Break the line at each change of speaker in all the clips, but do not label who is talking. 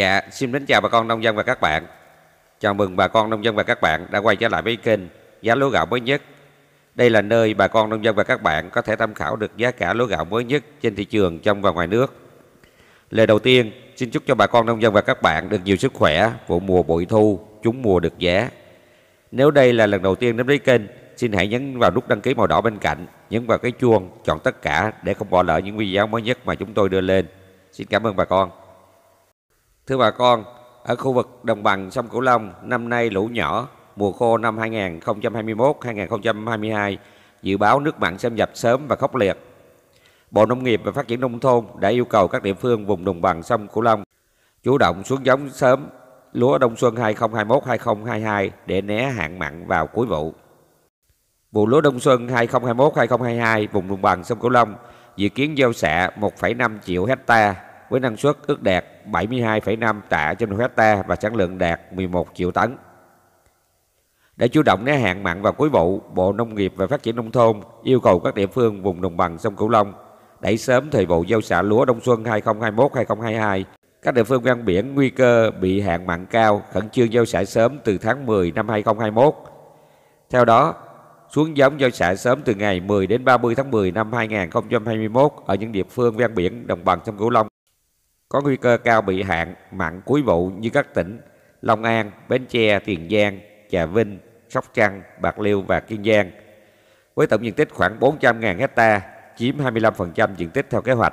Dạ, xin kính chào bà con nông dân và các bạn. Chào mừng bà con nông dân và các bạn đã quay trở lại với kênh Giá lúa gạo mới nhất. Đây là nơi bà con nông dân và các bạn có thể tham khảo được giá cả lúa gạo mới nhất trên thị trường trong và ngoài nước. Lời đầu tiên, xin chúc cho bà con nông dân và các bạn được nhiều sức khỏe, vụ mùa bội thu, trúng mùa được giá. Nếu đây là lần đầu tiên đến với kênh, xin hãy nhấn vào nút đăng ký màu đỏ bên cạnh, nhấn vào cái chuông, chọn tất cả để không bỏ lỡ những video mới nhất mà chúng tôi đưa lên. Xin cảm ơn bà con. Thưa bà con, ở khu vực đồng bằng sông Cửu Long năm nay lũ nhỏ mùa khô năm 2021-2022 dự báo nước mặn xâm nhập sớm và khốc liệt. Bộ Nông nghiệp và Phát triển Nông thôn đã yêu cầu các địa phương vùng đồng bằng sông Cửu Long chủ động xuống giống sớm lúa đông xuân 2021-2022 để né hạn mặn vào cuối vụ. Vụ lúa đông xuân 2021-2022 vùng đồng bằng sông Cửu Long dự kiến gieo xạ 1,5 triệu hectare với năng suất ước đạt 72,5 tạ trên hecta và sản lượng đạt 11 triệu tấn. Để chủ động né hạn mặn vào cuối vụ, Bộ Nông nghiệp và Phát triển Nông thôn yêu cầu các địa phương vùng đồng bằng sông Cửu Long đẩy sớm thời vụ gieo xạ lúa đông xuân 2021-2022. Các địa phương ven biển nguy cơ bị hạn mặn cao khẩn trương gieo xạ sớm từ tháng 10 năm 2021. Theo đó, xuống giống gieo xạ sớm từ ngày 10 đến 30 tháng 10 năm 2021 ở những địa phương ven biển đồng bằng sông Cửu Long có nguy cơ cao bị hạn mặn cuối vụ như các tỉnh Long An, Bến Tre, Tiền Giang, Trà Vinh, Sóc Trăng, Bạc Liêu và Kiên Giang. Với tổng diện tích khoảng 400.000 hecta, chiếm 25% diện tích theo kế hoạch.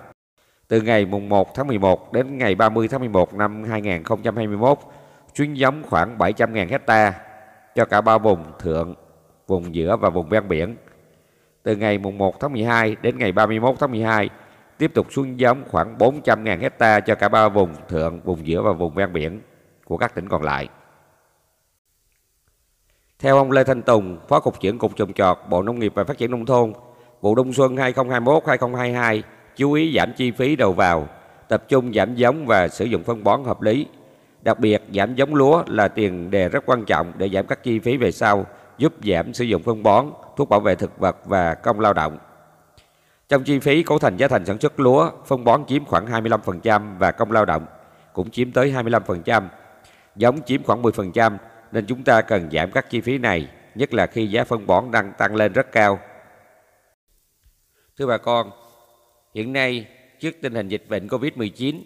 Từ ngày 1 tháng 11 đến ngày 30 tháng 11 năm 2021, chuyên giống khoảng 700.000 hecta cho cả ba vùng thượng, vùng giữa và vùng ven biển. Từ ngày 1 tháng 12 đến ngày 31 tháng 12, tiếp tục xuống giống khoảng 400.000 hecta cho cả ba vùng thượng, vùng giữa và vùng ven biển của các tỉnh còn lại. Theo ông Lê Thanh Tùng, Phó Cục trưởng Cục Trồng Trọt, Bộ Nông nghiệp và Phát triển Nông thôn, vụ đông xuân 2021-2022 chú ý giảm chi phí đầu vào, tập trung giảm giống và sử dụng phân bón hợp lý. Đặc biệt, giảm giống lúa là tiền đề rất quan trọng để giảm các chi phí về sau, giúp giảm sử dụng phân bón, thuốc bảo vệ thực vật và công lao động. Trong chi phí cấu thành giá thành sản xuất lúa, phân bón chiếm khoảng 25% và công lao động cũng chiếm tới 25%, giống chiếm khoảng 10% nên chúng ta cần giảm các chi phí này, nhất là khi giá phân bón đang tăng lên rất cao. Thưa bà con, hiện nay trước tình hình dịch bệnh Covid-19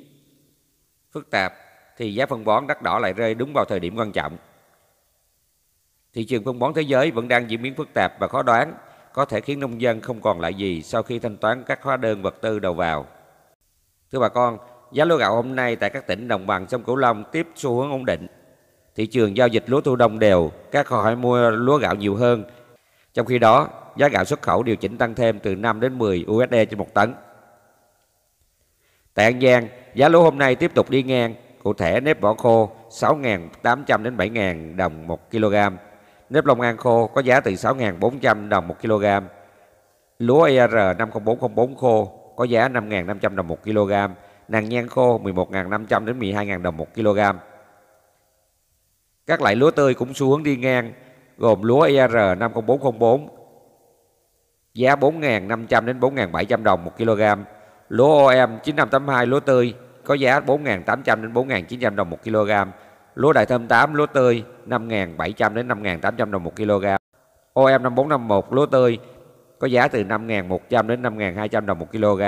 phức tạp thì giá phân bón đắt đỏ lại rơi đúng vào thời điểm quan trọng. Thị trường phân bón thế giới vẫn đang diễn biến phức tạp và khó đoán có thể khiến nông dân không còn lại gì sau khi thanh toán các hóa đơn vật tư đầu vào. Thưa bà con, giá lúa gạo hôm nay tại các tỉnh đồng bằng sông Cửu Long tiếp xu hướng ổn định. Thị trường giao dịch lúa thu đông đều, các kho hỏi mua lúa gạo nhiều hơn. Trong khi đó, giá gạo xuất khẩu điều chỉnh tăng thêm từ 5 đến 10 USD trên một tấn. Tại An Giang, giá lúa hôm nay tiếp tục đi ngang, cụ thể nếp vỏ khô 6.800 đến 7.000 đồng 1 kg, Nếp lông an khô có giá từ 6.400 đồng 1 kg. Lúa ER 50404 khô có giá 5.500 đồng 1 kg. Nàng nhan khô 11.500 đến 12.000 đồng 1 kg. Các loại lúa tươi cũng xu hướng đi ngang gồm lúa ER 50404 giá 4.500 đến 4.700 đồng 1 kg. Lúa OM 9582 lúa tươi có giá 4.800 đến 4.900 đồng 1 kg lúa đại thơm 8 lúa tươi 5.700 đến 5.800 đồng một kg. OM 5451 lúa tươi có giá từ 5.100 đến 5.200 đồng một kg.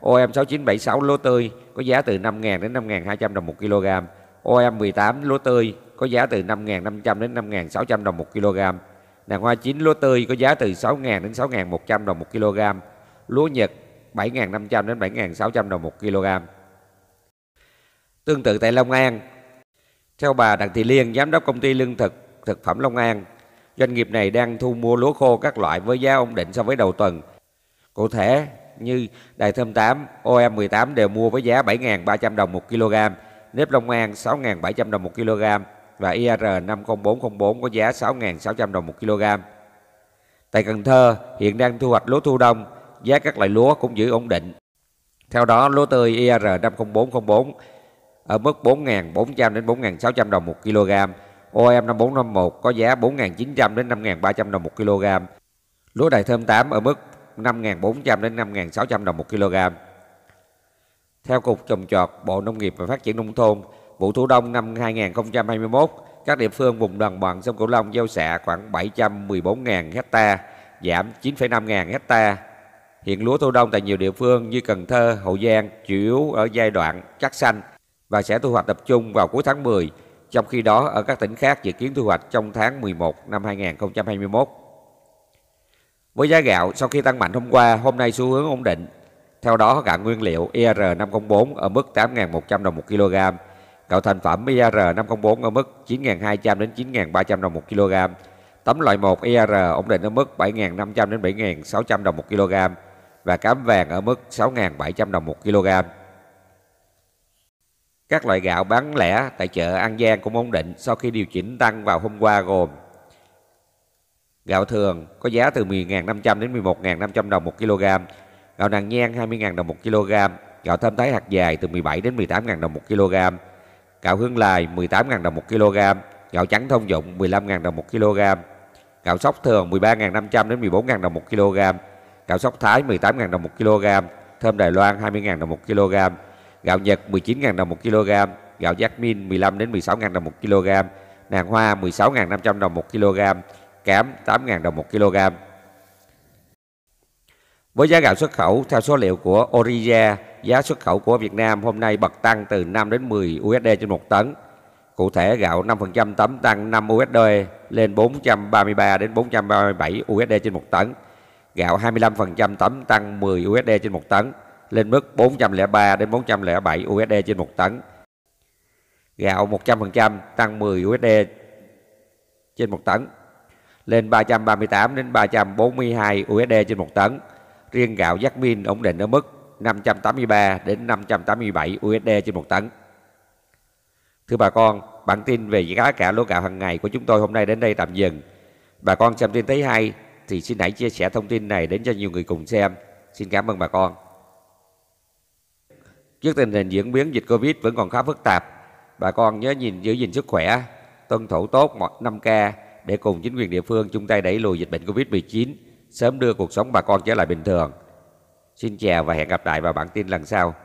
OM 6976 lúa tươi có giá từ 5.000 đến 5.200 đồng một kg. OM 18 lúa tươi có giá từ 5.500 đến 5.600 đồng một kg. Nàng hoa chín lúa tươi có giá từ 6.000 đến 6.100 đồng một kg. Lúa Nhật 7.500 đến 7.600 đồng một kg. Tương tự tại Long An, theo bà Đặng Thị Liên, giám đốc công ty lương thực thực phẩm Long An, doanh nghiệp này đang thu mua lúa khô các loại với giá ổn định so với đầu tuần. Cụ thể như Đài Thơm 8, OM18 đều mua với giá 7.300 đồng 1 kg, nếp Long An 6.700 đồng 1 kg và IR 50404 có giá 6.600 đồng 1 kg. Tại Cần Thơ, hiện đang thu hoạch lúa thu đông, giá các loại lúa cũng giữ ổn định. Theo đó, lúa tươi IR 50404 ở mức 4.400 đến 4.600 đồng một kg. OM 5451 có giá 4.900 đến 5.300 đồng một kg. Lúa đài thơm 8 ở mức 5.400 đến 5.600 đồng một kg. Theo Cục Trồng trọt Bộ Nông nghiệp và Phát triển Nông thôn, vụ thu đông năm 2021, các địa phương vùng đồng bằng sông Cửu Long gieo xạ khoảng 714.000 hecta, giảm 9,5.000 hecta. Hiện lúa thu đông tại nhiều địa phương như Cần Thơ, Hậu Giang chủ yếu ở giai đoạn chắc xanh – và sẽ thu hoạch tập trung vào cuối tháng 10. Trong khi đó, ở các tỉnh khác dự kiến thu hoạch trong tháng 11 năm 2021. Với giá gạo, sau khi tăng mạnh hôm qua, hôm nay xu hướng ổn định. Theo đó, gạo nguyên liệu IR504 e ở mức 8.100 đồng 1 kg, gạo thành phẩm IR504 e ở mức 9.200 đến 9.300 đồng 1 kg, tấm loại 1 IR e ổn định ở mức 7.500 đến 7.600 đồng 1 kg và cám vàng ở mức 6.700 đồng 1 kg. Các loại gạo bán lẻ tại chợ An Giang cũng ổn định sau khi điều chỉnh tăng vào hôm qua gồm Gạo thường có giá từ 10.500 đến 11.500 đồng 1 kg, gạo nàng nhan 20.000 đồng 1 kg, gạo thơm thái hạt dài từ 17 đến 18.000 đồng 1 kg, gạo hương lài 18.000 đồng 1 kg, gạo trắng thông dụng 15.000 đồng 1 kg, gạo sóc thường 13.500 đến 14.000 đồng 1 kg, gạo sóc thái 18.000 đồng 1 kg, thơm Đài Loan 20.000 đồng 1 kg gạo Nhật 19.000 đồng 1 kg, gạo Jasmine 15 đến 16.000 đồng 1 kg, nàng hoa 16.500 đồng 1 kg, cám 8.000 đồng 1 kg. Với giá gạo xuất khẩu theo số liệu của Orija, giá xuất khẩu của Việt Nam hôm nay bật tăng từ 5 đến 10 USD trên 1 tấn. Cụ thể gạo 5% tấm tăng 5 USD lên 433 đến 437 USD trên 1 tấn. Gạo 25% tấm tăng 10 USD trên 1 tấn lên mức 403 đến 407 USD trên 1 tấn. Gạo 100% tăng 10 USD trên 1 tấn lên 338 đến 342 USD trên 1 tấn. Riêng gạo Jasmine ổn định ở mức 583 đến 587 USD trên 1 tấn. Thưa bà con, bản tin về giá cả lúa gạo hàng ngày của chúng tôi hôm nay đến đây tạm dừng. Bà con xem tin thấy hay thì xin hãy chia sẻ thông tin này đến cho nhiều người cùng xem. Xin cảm ơn bà con. Trước tình hình diễn biến dịch Covid vẫn còn khá phức tạp, bà con nhớ nhìn giữ gìn sức khỏe, tuân thủ tốt mọi 5K để cùng chính quyền địa phương chung tay đẩy lùi dịch bệnh Covid-19, sớm đưa cuộc sống bà con trở lại bình thường. Xin chào và hẹn gặp lại vào bản tin lần sau.